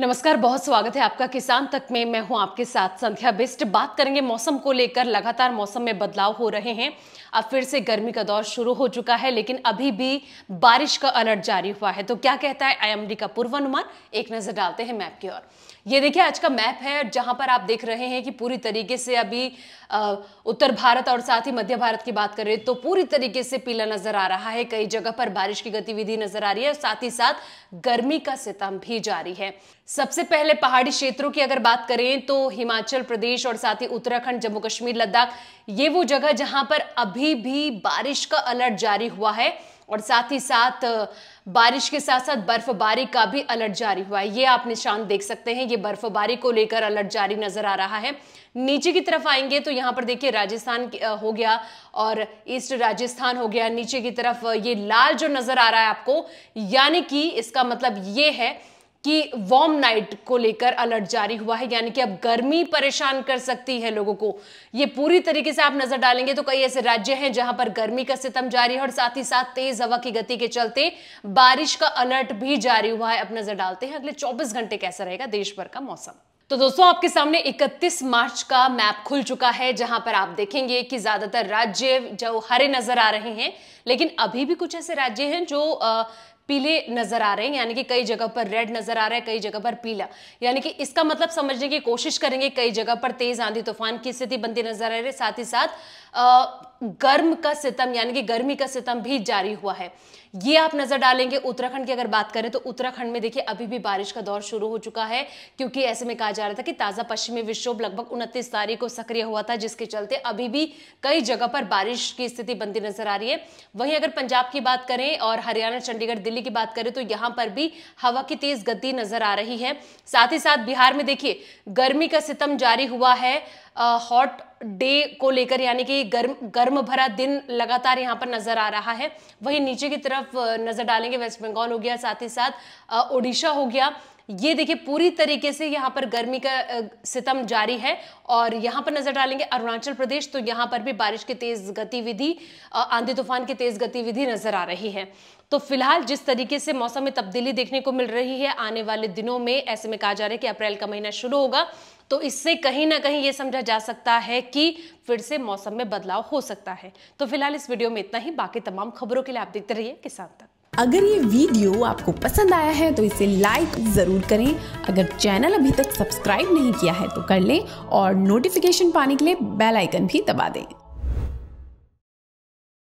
नमस्कार बहुत स्वागत है आपका किसान तक में मैं हूं आपके साथ संध्या बिस्ट बात करेंगे मौसम को लेकर लगातार मौसम में बदलाव हो रहे हैं अब फिर से गर्मी का दौर शुरू हो चुका है लेकिन अभी भी बारिश का अलर्ट जारी हुआ है तो क्या कहता है आईएमडी का पूर्वानुमान एक नजर डालते हैं मैप की ओर ये देखिए आज का मैप है जहां पर आप देख रहे हैं कि पूरी तरीके से अभी उत्तर भारत और साथ ही मध्य भारत की बात करें तो पूरी तरीके से पीला नजर आ रहा है कई जगह पर बारिश की गतिविधि नजर आ रही है और साथ ही साथ गर्मी का सितम भी जारी है सबसे पहले पहाड़ी क्षेत्रों की अगर बात करें तो हिमाचल प्रदेश और साथ ही उत्तराखंड जम्मू कश्मीर लद्दाख ये वो जगह जहां पर अभी भी बारिश का अलर्ट जारी हुआ है और साथ ही साथ बारिश के साथ साथ बर्फबारी का भी अलर्ट जारी हुआ है ये आप निशान देख सकते हैं ये बर्फबारी को लेकर अलर्ट जारी नजर आ रहा है नीचे की तरफ आएंगे तो यहाँ पर देखिए राजस्थान हो गया और ईस्ट राजस्थान हो गया नीचे की तरफ ये लाल जो नजर आ रहा है आपको यानी कि इसका मतलब ये है कि वार्म नाइट को लेकर अलर्ट जारी हुआ है यानी कि अब गर्मी परेशान कर सकती है लोगों को ये पूरी तरीके से आप नजर डालेंगे तो कई ऐसे राज्य हैं जहां पर गर्मी का सितम जारी है और साथ ही साथ तेज हवा की गति के चलते बारिश का अलर्ट भी जारी हुआ है अब नजर डालते हैं अगले चौबीस घंटे कैसा रहेगा देश भर का मौसम तो दोस्तों आपके सामने 31 मार्च का मैप खुल चुका है जहां पर आप देखेंगे कि ज्यादातर राज्य जो हरे नजर आ रहे हैं लेकिन अभी भी कुछ ऐसे राज्य हैं जो पीले नजर आ रहे हैं यानी कि कई जगह पर रेड नजर आ रहा है कई जगह पर पीला यानी कि इसका मतलब समझने की कोशिश करेंगे कई जगह पर तेज आंधी तूफान की स्थिति बनती नजर आ रही है साथ ही साथ गर्म का सितम यानी कि गर्मी का सितम भी जारी हुआ है ये आप नजर डालेंगे उत्तराखंड की अगर बात करें तो उत्तराखंड में देखिए अभी भी बारिश का दौर शुरू हो चुका है क्योंकि ऐसे में कहा जा रहा था कि ताजा पश्चिमी विक्षोभ लगभग उनतीस तारीख को सक्रिय हुआ था जिसके चलते अभी भी कई जगह पर बारिश की स्थिति बनती नजर आ रही है वहीं अगर पंजाब की बात करें और हरियाणा चंडीगढ़ दिल्ली की बात करें तो यहां पर भी हवा की तेज गति नजर आ रही है साथ ही साथ बिहार में देखिए गर्मी का सितम जारी हुआ है हॉट डे को लेकर यानी कि गर्म गर्म भरा दिन लगातार यहाँ पर नजर आ रहा है वहीं नीचे की तरफ नजर डालेंगे वेस्ट बंगाल हो गया साथ ही साथ ओडिशा हो गया ये देखिए पूरी तरीके से यहाँ पर गर्मी का सितम जारी है और यहाँ पर नजर डालेंगे अरुणाचल प्रदेश तो यहाँ पर भी बारिश की तेज गतिविधि आंधी तूफान की तेज गतिविधि नजर आ रही है तो फिलहाल जिस तरीके से मौसम में तब्दीली देखने को मिल रही है आने वाले दिनों में ऐसे में कहा जा रहा है कि अप्रैल का महीना शुरू होगा तो इससे कहीं ना कहीं ये समझा जा सकता है कि फिर से मौसम में बदलाव हो सकता है तो फिलहाल इस वीडियो में इतना ही बाकी तमाम खबरों के लिए आप देखते रहिए किसान तक अगर ये वीडियो आपको पसंद आया है तो इसे लाइक ज़रूर करें अगर चैनल अभी तक सब्सक्राइब नहीं किया है तो कर लें और नोटिफिकेशन पाने के लिए बेल आइकन भी दबा दें